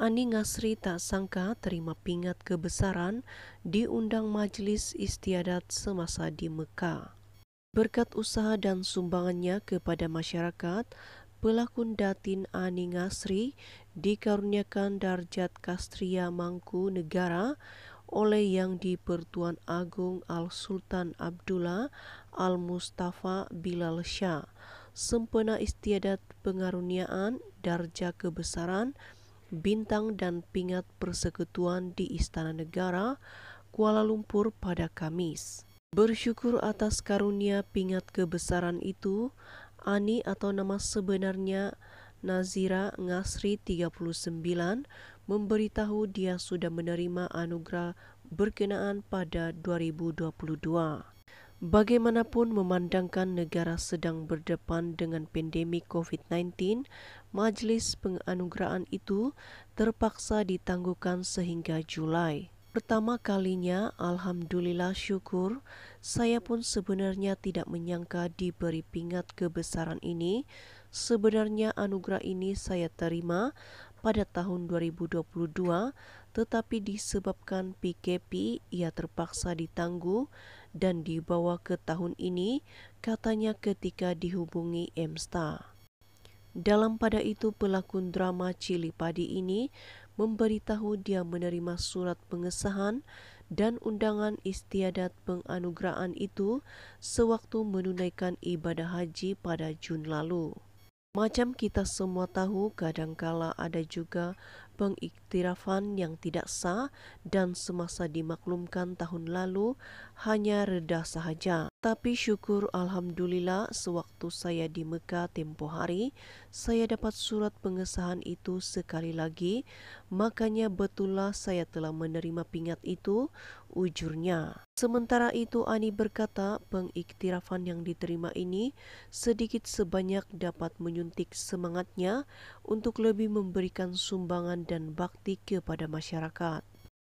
Ani Ngasri tak sangka terima pingat kebesaran diundang majelis istiadat semasa di Mekah. Berkat usaha dan sumbangannya kepada masyarakat, pelakon datin Ani Ngasri dikaruniakan darjat Kastria Mangku Negara oleh Yang Dipertuan Agung Al-Sultan Abdullah Al-Mustafa Bilal Shah, sempena istiadat pengaruniaan darjah kebesaran Bintang dan Pingat Persekutuan di Istana Negara, Kuala Lumpur pada Kamis. Bersyukur atas karunia pingat kebesaran itu, Ani atau nama sebenarnya Nazira Ngasri 39 memberitahu dia sudah menerima anugerah berkenaan pada 2022. Bagaimanapun memandangkan negara sedang berdepan dengan pandemi COVID-19, majlis penganugerahan itu terpaksa ditangguhkan sehingga Julai. Pertama kalinya, alhamdulillah syukur, saya pun sebenarnya tidak menyangka diberi pingat kebesaran ini. Sebenarnya anugerah ini saya terima pada tahun 2022, tetapi disebabkan PKP ia terpaksa ditangguh dan dibawa ke tahun ini, katanya ketika dihubungi Emsta. Dalam pada itu pelakon drama Cili Padi ini memberitahu dia menerima surat pengesahan dan undangan istiadat penganugerahan itu sewaktu menunaikan ibadah haji pada Jun lalu. Macam kita semua tahu, kadangkala ada juga pengiktirafan yang tidak sah dan semasa dimaklumkan tahun lalu hanya reda sahaja. Tapi syukur Alhamdulillah sewaktu saya di Mekah tempo hari, saya dapat surat pengesahan itu sekali lagi, makanya betullah saya telah menerima pingat itu, ujurnya. Sementara itu Ani berkata pengiktirafan yang diterima ini sedikit sebanyak dapat menyuntik semangatnya untuk lebih memberikan sumbangan dan bakti kepada masyarakat.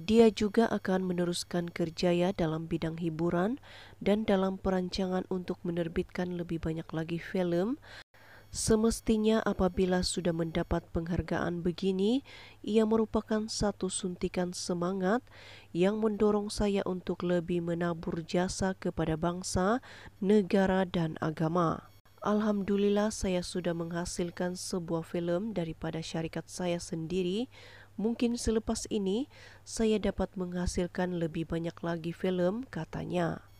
Dia juga akan meneruskan kerjaya dalam bidang hiburan dan dalam perancangan untuk menerbitkan lebih banyak lagi film. Semestinya apabila sudah mendapat penghargaan begini, ia merupakan satu suntikan semangat yang mendorong saya untuk lebih menabur jasa kepada bangsa, negara, dan agama. Alhamdulillah saya sudah menghasilkan sebuah film daripada syarikat saya sendiri. Mungkin selepas ini saya dapat menghasilkan lebih banyak lagi film, katanya.